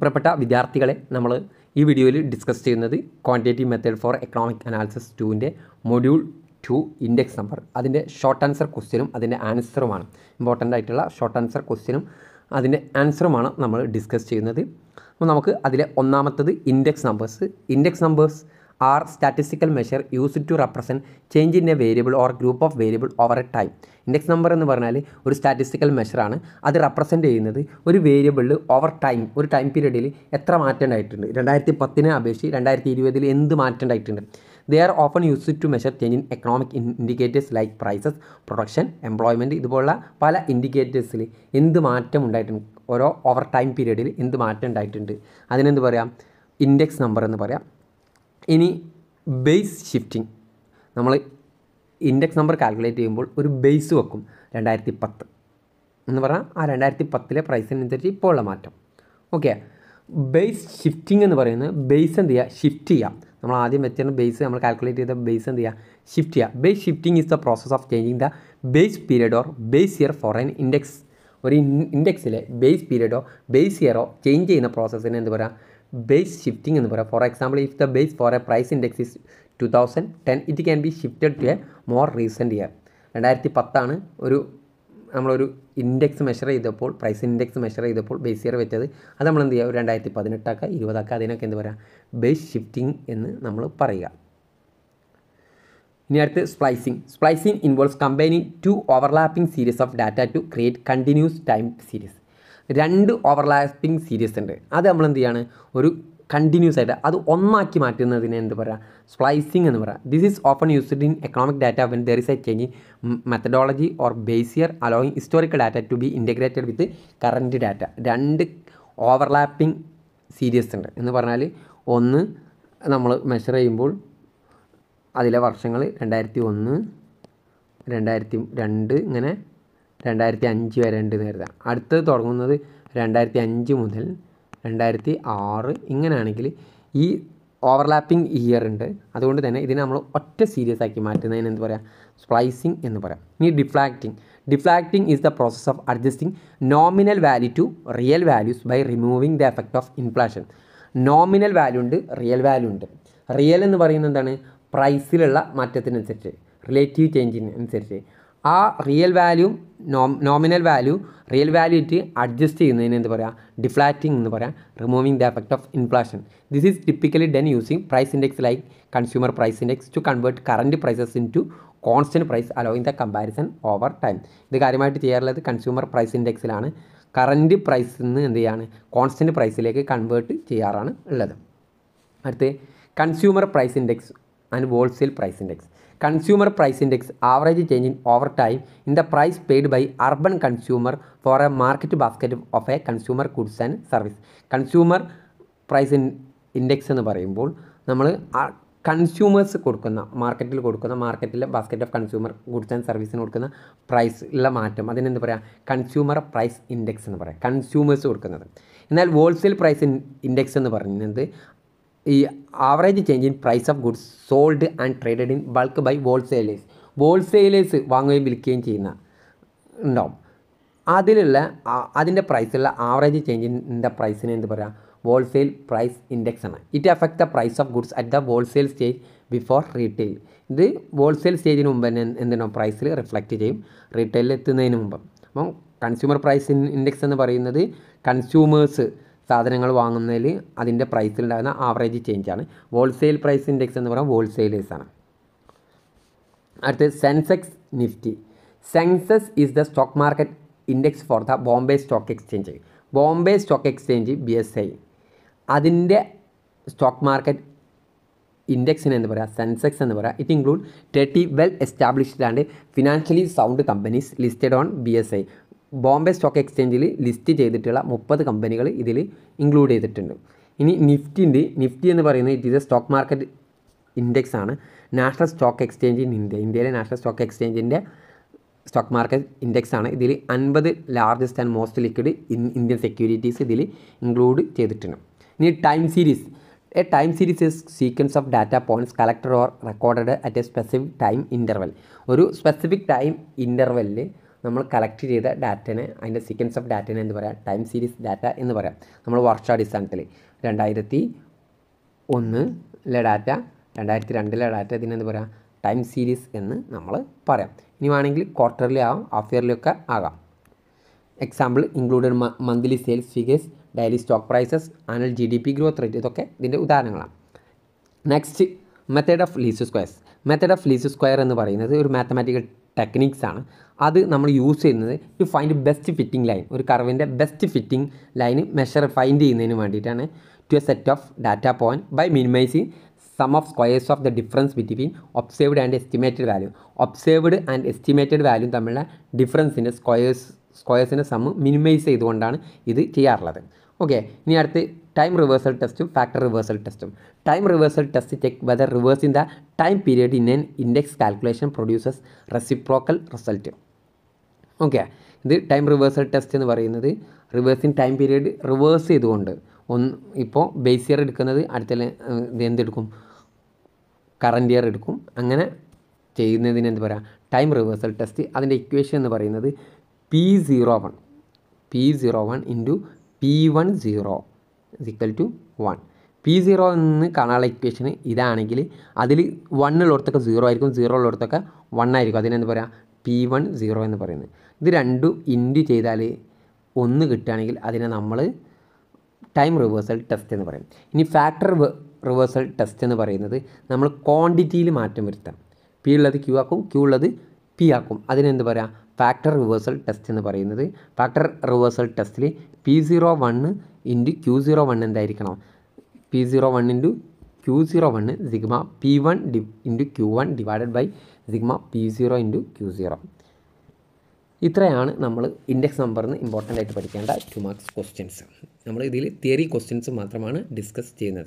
പ്രിയപ്പെട്ട വിദ്യാർത്ഥികളെ നമ്മൾ ഈ വീഡിയോയിൽ ഡിസ്കസ് ചെയ്യുന്നത് quantitative method for economic analysis ടുവിൻ്റെ മൊഡ്യൂൾ ടു ഇൻഡെക്സ് നമ്പർ അതിൻ്റെ ഷോർട്ട് ആൻസർ ക്വസ്റ്റ്യനും അതിൻ്റെ ആൻസറുമാണ് ഇമ്പോർട്ടൻ്റ് ആയിട്ടുള്ള ഷോർട്ട് ആൻസർ ക്വസ്റ്റ്യനും അതിൻ്റെ ആൻസറുമാണ് നമ്മൾ ഡിസ്കസ് ചെയ്യുന്നത് അപ്പോൾ നമുക്ക് അതിലെ ഒന്നാമത്തത് index numbers index numbers are statistical measure use to represent change in a variable or group of variable over a time index number എന്ന് പറഞ്ഞാൽ ഒരു സ്റ്റാറ്റിസ്റ്റിക്കൽ മെഷറാണ് അത് റെപ്രസെൻറ്റ് ചെയ്യുന്നത് ഒരു വേരിയബിളിൽ ഓവർ ടൈം ഒരു ടൈം പീരീഡിൽ എത്ര മാറ്റം ഉണ്ടായിട്ടുണ്ട് രണ്ടായിരത്തി പത്തിനെ അപേക്ഷിച്ച് രണ്ടായിരത്തി ഇരുപതിൽ എന്ത് മാറ്റം ഉണ്ടായിട്ടുണ്ട് they are often use to measure change in economic indicators like prices production employment ഇതുപോലുള്ള പല ഇൻഡിക്കേറ്റേഴ്സിൽ എന്ത് മാറ്റം ഉണ്ടായിട്ടുണ്ട് ഓരോ ഓവർ ടൈം പീരീഡിൽ എന്ത് മാറ്റം ഉണ്ടായിട്ടുണ്ട് അതിനെന്ത് പറയാം ഇൻഡെക്സ് നമ്പർ എന്ന് പറയാം ഇനി ബേസ് ഷിഫ്റ്റിംഗ് നമ്മൾ ഇൻഡെക്സ് നമ്പർ കാൽക്കുലേറ്റ് ചെയ്യുമ്പോൾ ഒരു ബേസ് വെക്കും രണ്ടായിരത്തി പത്ത് എന്ന് പറഞ്ഞാൽ ആ രണ്ടായിരത്തി പത്തിലെ പ്രൈസിനനുസരിച്ച് ഇപ്പോഴുള്ള മാറ്റം ഓക്കെ ബേസ് ഷിഫ്റ്റിംഗ് എന്ന് പറയുന്നത് ബേസ് എന്ത് ചെയ്യുക ഷിഫ്റ്റ് ചെയ്യാം നമ്മൾ ആദ്യം വെച്ചിരുന്ന ബേസ് നമ്മൾ കാൽക്കുലേറ്റ് ചെയ്ത ബേസ് എന്ത് ചെയ്യുക ഷിഫ്റ്റ് ചെയ്യുക base shifting is the process of changing the base period or base year for an index ഒരു ഇൻഡെക്സിലെ ബേസ് പീരീഡോ ബേസ് ഇയറോ ചേഞ്ച് ചെയ്യുന്ന പ്രോസസ്സിനെ എന്ത് പറയുക ബേസ് ഷിഫ്റ്റിംഗ് എന്ന് പറയാം for example if the base for a price index is two thousand ten it can be shifted to a more recent year രണ്ടായിരത്തി പത്താണ് ഒരു നമ്മളൊരു ഇൻഡെക്സ് മെഷർ ചെയ്തപ്പോൾ പ്രൈസ് ഇൻഡെക്സ് മെഷർ ചെയ്തപ്പോൾ ബേസ് ഇയർ വെച്ചത് അത് നമ്മൾ എന്ത് ചെയ്യുക ഒരു രണ്ടായിരത്തി പതിനെട്ടാക്ക ഇരുപതാക്ക അതിനൊക്കെ എന്ത് പറയുക ബേസ് ഷിഫ്റ്റിംഗ് എന്ന് നമ്മൾ പറയുക ഇനി അടുത്ത് splicing splicing involves combining two overlapping series of data to create continuous time series രണ്ട് ഓവർലാപ്പിംഗ് സീരീസ് ഉണ്ട് അത് നമ്മൾ എന്ത് ചെയ്യാണ് ഒരു കണ്ടിന്യൂസ് ആയിട്ട് അത് ഒന്നാക്കി മാറ്റുന്നതിന് എന്ത് പറയുക സ്പ്ലൈസിങ് എന്ന് പറയാം this is often used in economic data when there is a change methodology or base year allowing historical data to be integrated with current data രണ്ട് ഓവർലാപ്പിംഗ് സീരീസ് ഉണ്ട് എന്ന് പറഞ്ഞാൽ ഒന്ന് നമ്മൾ മെഷർ ചെയ്യുമ്പോൾ അതിലെ വർഷങ്ങൾ രണ്ടായിരത്തി ഒന്ന് രണ്ടായിരത്തി രണ്ട് ഇങ്ങനെ രണ്ടായിരത്തി അഞ്ച് വരെ ഉണ്ട് എന്ന് കരുതാം അടുത്തത് തുടങ്ങുന്നത് രണ്ടായിരത്തി അഞ്ച് മുതൽ രണ്ടായിരത്തി ആറ് ഇങ്ങനെയാണെങ്കിൽ ഈ ഓവർലാപ്പിംഗ് ഇയർ ഉണ്ട് അതുകൊണ്ട് തന്നെ ഇതിനെ നമ്മൾ ഒറ്റ സീരിയസ് ആക്കി മാറ്റുന്നതിന് എന്ത് പറയാം സ്പ്ലൈസിങ് എന്ന് പറയാം ഇനി deflating deflating is the process of adjusting nominal value to real values by removing the effect of inflation nominal value ഉണ്ട് റിയൽ വാല്യൂ ഉണ്ട് റിയൽ എന്ന് പറയുന്നത് എന്താണ് പ്രൈസിലുള്ള മാറ്റത്തിനനുസരിച്ച് റിലേറ്റീവ് ചേഞ്ചിന് അനുസരിച്ച് ആ real value nominal value real value it adjust ചെയ്യുന്നതിന് എന്ത് പറയുക ഡിഫ്ലാറ്റിംഗ് എന്ന് പറയാം removing the effect of inflation this is typically done using price index like consumer price index to convert current prices into constant price allowing the comparison over time ഇത് കാര്യമായിട്ട് ചെയ്യാറുള്ളത് consumer price ഇൻഡെക്സിലാണ് current പ്രൈസിൽ നിന്ന് എന്ത് ചെയ്യാണ് constant പ്രൈസിലേക്ക് convert ചെയ്യാറാണ് ഉള്ളത് അടുത്ത് consumer price index and wholesale price index consumer price index average change in over time in the price paid by urban consumer for a market basket of a consumer goods and service consumer price index എന്ന് പറയുമ്പോൾ നമ്മൾ consumers കൊടുക്കുന്ന മാർക്കറ്റിൽ കൊടുക്കുന്ന മാർക്കറ്റിലെ basket of consumer goods and സർവീസിന് കൊടുക്കുന്ന ഉള്ള മാറ്റം അതിനെന്ത് പറയാം കൺസ്യൂമർ പ്രൈസ് ഇൻഡെക്സ് എന്ന് പറയാം കൺസ്യൂമേഴ്സ് കൊടുക്കുന്നത് എന്നാൽ ഹോൾസെയിൽ പ്രൈസ് ഇൻഡെക്സ് എന്ന് പറയുന്നത് ഈ average change in price of goods sold and traded in bulk by wholesalers wholesalers വാങ്ങുകയും വിൽക്കുകയും ചെയ്യുന്ന ഉണ്ടാവും അതിലുള്ള അതിൻ്റെ പ്രൈസിലുള്ള ആവറേജ് ചേഞ്ചിൻ്റെ പ്രൈസിനെ എന്ത് പറയുക ഹോൾസെയിൽ പ്രൈസ് ഇൻഡെക്സ് ആണ് it affect the price of goods at the wholesale stage before retail ഇത് ഹോൾസെയിൽ സ്റ്റേജിന് മുമ്പ് തന്നെ എന്തിനോ പ്രൈസിൽ റിഫ്ലക്റ്റ് ചെയ്യും റീറ്റെയിലെത്തുന്നതിന് മുമ്പ് അപ്പം കൺസ്യൂമർ പ്രൈസ് ഇൻഡെക്സ് എന്ന് പറയുന്നത് കൺസ്യൂമേഴ്സ് സാധനങ്ങൾ വാങ്ങുന്നതിൽ അതിൻ്റെ പ്രൈസിലുണ്ടാകുന്ന ആവറേജ് ചേഞ്ച് ആണ് ഹോൾസെയിൽ പ്രൈസ് ഇൻഡെക്സ് എന്ന് പറയുമ്പോൾ ഹോൾസെയിലേഴ്സാണ് അടുത്തത് Sensex Nifty Sensex is the stock market index for the Bombay stock exchange Bombay stock exchange B S I അതിൻ്റെ സ്റ്റോക്ക് മാർക്കറ്റ് ഇൻഡെക്സിന് എന്ന് പറയുക സെൻസെക്സ് എന്ന് പറയുക it include thirty well established and financially sound companies listed on B S I Bombay stock എക്സ്ചേഞ്ചിൽ list ചെയ്തിട്ടുള്ള മുപ്പത് കമ്പനികൾ ഇതിൽ ഇൻക്ലൂഡ് ചെയ്തിട്ടുണ്ട് ഇനി നിഫ്റ്റിൻ്റെ നിഫ്റ്റി എന്ന് പറയുന്നത് it is a stock market index ആണ് national stock exchange in India ഇന്ത്യയിലെ നാഷണൽ സ്റ്റോക്ക് എക്സ്ചേഞ്ചിൻ്റെ സ്റ്റോക്ക് മാർക്കറ്റ് ഇൻഡെക്സ് ആണ് ഇതിൽ അൻപത് largest and most liquid Indian securities ഇതിൽ ഇൻക്ലൂഡ് ചെയ്തിട്ടുണ്ട് ഇനി time series a time series is sequence of data points collected or recorded at a specific time interval ഒരു specific time ഇൻ്റർവെല്ലിൽ നമ്മൾ കളക്ട് ചെയ്ത ഡാറ്റനെ അതിൻ്റെ സീക്വൻസ് ഓഫ് ഡാറ്റനെ എന്ന് പറയാം ടൈം സീരീസ് ഡാറ്റ എന്ന് പറയാം നമ്മൾ വർഷാടിസ്ഥാനത്തിൽ രണ്ടായിരത്തി ഒന്നിലെ ഡാറ്റ രണ്ടായിരത്തി രണ്ടിലെ ഡാറ്റ ഇതിനെന്ത് പറയാം ടൈം സീരീസ് എന്ന് നമ്മൾ പറയാം ഇനി വേണമെങ്കിൽ ക്വാർട്ടർലി ആകാം ഹാഫ് ഇയർലി ഒക്കെ ആകാം example included monthly sales figures daily stock prices annual G D P growth rate ഇതൊക്കെ ഇതിൻ്റെ ഉദാഹരണങ്ങളാണ് next method of least squares method of least square എന്ന് പറയുന്നത് ഒരു മാത്തമാറ്റിക്കൽ ടെക്നിക്സാണ് അത് നമ്മൾ യൂസ് ചെയ്യുന്നത് to find best fitting line ഒരു കർവിൻ്റെ best fitting line measure find ചെയ്യുന്നതിന് വേണ്ടിയിട്ടാണ് to a set of data point by minimizing sum of squares of the difference between observed and estimated value observed and estimated value തമ്മിലുള്ള ഡിഫറൻസിൻ്റെ squares സ്ക്വയേഴ്സിൻ്റെ sum minimize ചെയ്തുകൊണ്ടാണ് ഇത് ചെയ്യാറുള്ളത് okay ഇനി അടുത്ത് ടൈം റിവേഴ്സൽ ടെസ്റ്റും ഫാക്ടർ റിവേഴ്സൽ ടെസ്റ്റും time reversal test check whether reverse in the time period in an index calculation produces reciprocal result okay ഇത് ടൈം റിവേഴ്സൽ ടെസ്റ്റ് എന്ന് പറയുന്നത് റിവേഴ്സിങ് ടൈം പീരിയഡ് റിവേഴ്സ് ചെയ്തുകൊണ്ട് ഒന്ന് ഇപ്പോൾ ബേസ് ഇയർ എടുക്കുന്നത് അടുത്ത ഇത് എന്തെടുക്കും കറണ്ട് ഇയർ എടുക്കും അങ്ങനെ ചെയ്യുന്നതിന് എന്ത് പറയുക ടൈം റിവേഴ്സൽ ടെസ്റ്റ് അതിൻ്റെ ഇക്വേഷൻ എന്ന് പറയുന്നത് P zero one P zero one into P one zero is equal to one P zero എന്ന് കാണാനുള്ള ഇക്വേഷൻ ഇതാണെങ്കിൽ അതിൽ വൺ ഉള്ളിടത്തൊക്കെ സീറോ ആയിരിക്കും സീറോ ഉള്ളിടത്തൊക്കെ വൺ ആയിരിക്കും അതിനെന്ത് പറയാം പി വൺ സീറോ എന്ന് പറയുന്നത് ഇത് രണ്ടും ഇൻറ്റു ചെയ്താൽ ഒന്ന് കിട്ടുകയാണെങ്കിൽ അതിനെ നമ്മൾ ടൈം റിവേഴ്സൽ ടെസ്റ്റ് എന്ന് പറയും ഇനി ഫാക്ടർ റിവേഴ്സൽ ടെസ്റ്റ് എന്ന് പറയുന്നത് നമ്മൾ ക്വാണ്ടിറ്റിയിൽ മാറ്റം വരുത്താം പി ഉള്ളത് ക്യൂ ആക്കും ക്യൂ ഉള്ളത് പി ആക്കും അതിനെന്ത് പറയാം ഫാക്ടർ റിവേഴ്സൽ ടെസ്റ്റ് എന്ന് പറയുന്നത് ഫാക്ടർ റിവേഴ്സൽ ടെസ്റ്റിൽ P zero one into Q zero one എന്തായിരിക്കണം P zero one into Q zero one sigma P one D into Q one divided by sigma P zero into Q zero ഇത്രയാണ് നമ്മൾ index നമ്പറിൽ നിന്ന് important ആയിട്ട് പഠിക്കേണ്ട two marks questions നമ്മൾ ഇതിൽ theory questions മാത്രമാണ് ഡിസ്കസ് ചെയ്യുന്നത്